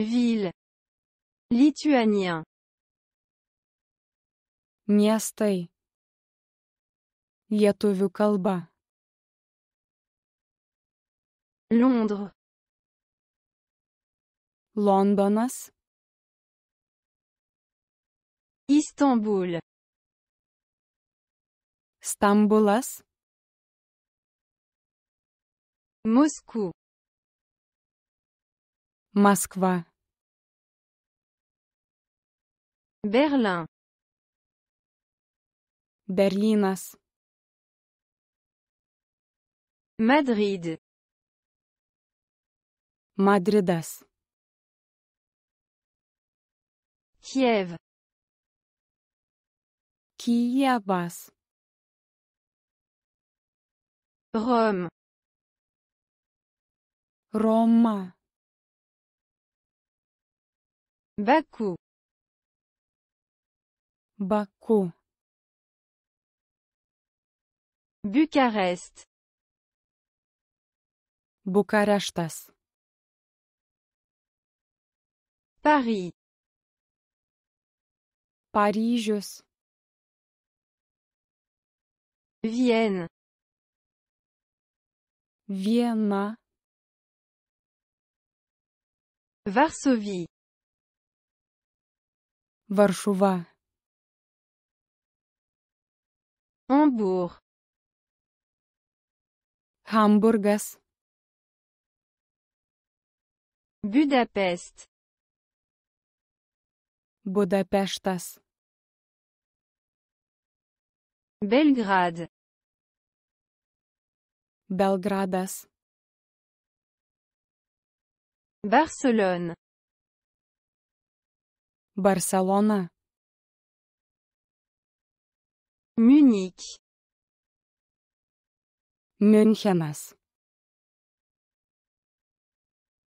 Ville. Lituanien. Miestai. Lietuvių kalba. Londres. Londonas. Istanbul. Stambulas. Moscou. Москва. Берлин. Берлинас. Мадрид. Мадридас. Киев. Киевас. Ром. Рома. Bakou. Bakou. Bucarest. Bucarestas Paris. Paryžius. Vienne. Vienna, Varsovie. Варшува. Hambourg. Hamburgers. Budapest. Budapestas. Belgrade. Belgradas. Barcelone. Барселона. Мюнхен. Мюнхенас.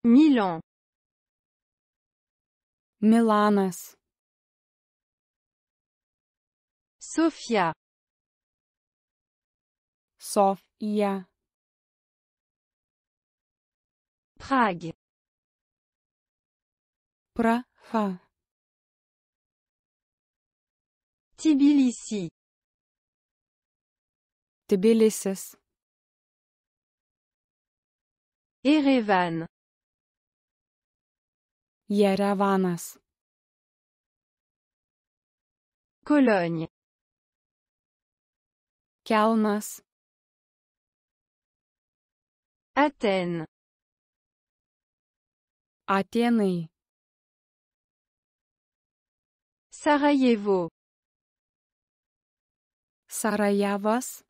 Милан. Миланас. Софья. Софья. Праге. Праха. Tbilissi. Tbilisis. Erevan. Jerevanas. Cologne. Kelnas. Athènes. Atėnai. Sarajevo. Sarajevo's.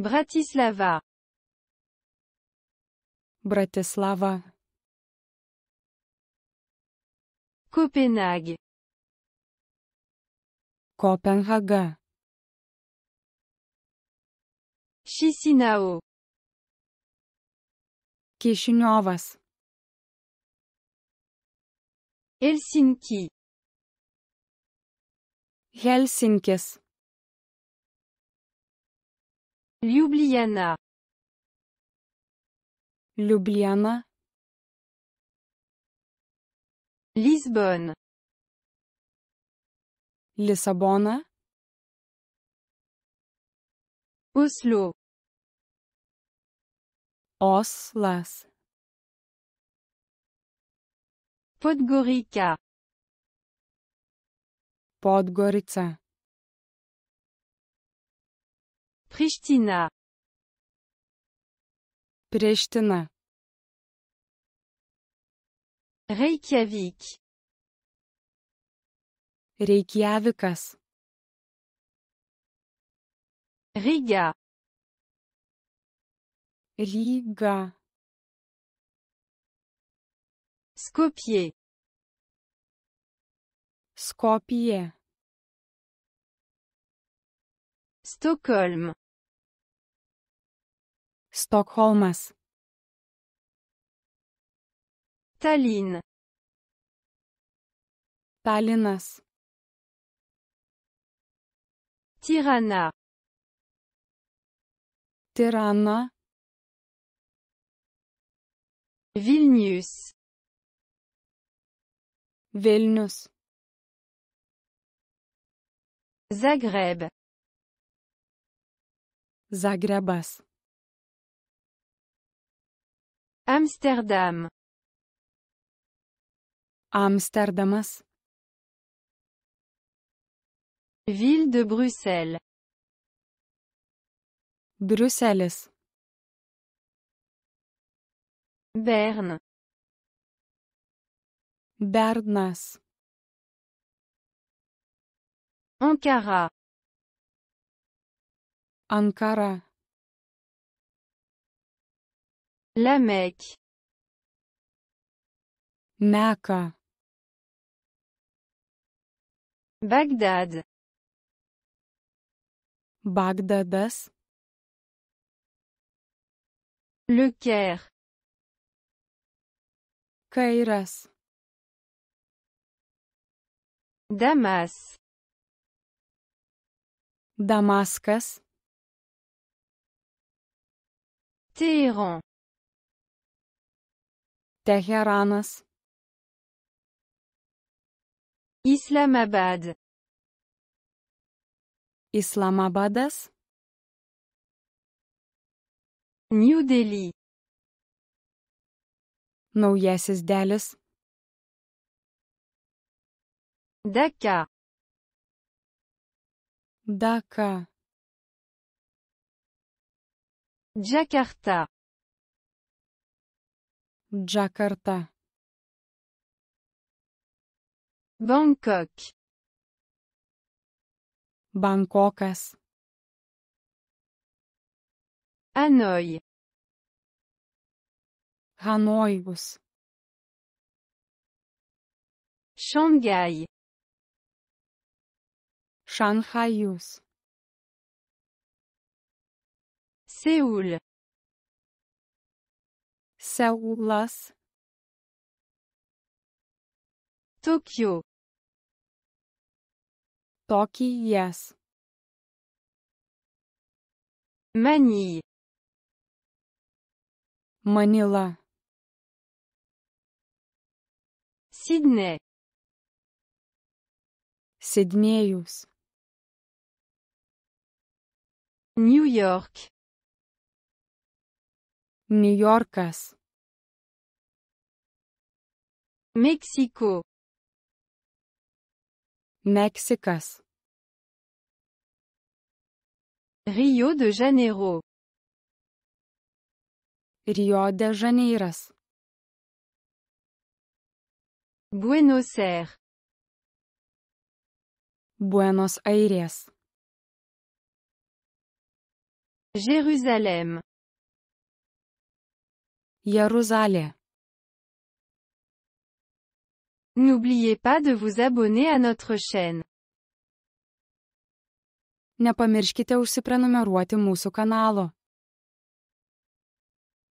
Bratislava. Bratislava. Copenhague. Copenhague. Chisinau. Kishinovas. Helsinki. Helsinki, Ljubljana. Ljubljana. Lisbonne. Oslo. Oslas. Podgorica. Podgorica. Pristina. Pristina. Reykjavik. Reykjavikas. Riga. Riga. Skopje. Skopje. Stockholm. Stockholmas. Tallinn. Tallinas. Tirana. Tirana. Vilnius. Vilnius. Zagreb. Zagrebas. Amsterdam. Amsterdamas. Ville de Bruxelles. Bruxelles. Berne. Bernas. Ankara. Ankara La Mecque Naka Bagdad Bagdadas Le Caire Kairas Damas Damaskas Téhéran. Teheranas. Islamabad. Islamabadas. New Delhi. Naujasis Delis. Daka. Daka. Jakarta. Jakarta. Bangkok. Bangkokas. Hanoi. Hanojus. Xangai. Шанхайус. Séoul. Séoulas. Tokyo. Tokiyas. Manille. Manila. Sydney. Sidneyus. New York. Niujorkas. Meksiko. Meksikas. Rio de Janeiro. Rio de Janeiras. Buenos Aires. Buenos Aires. Jérusalem. Jeruzalė. N'oubliez pas de vous abonner à notre chaîne. Nepamirškite užsiprenumeruoti mūsų kanalo.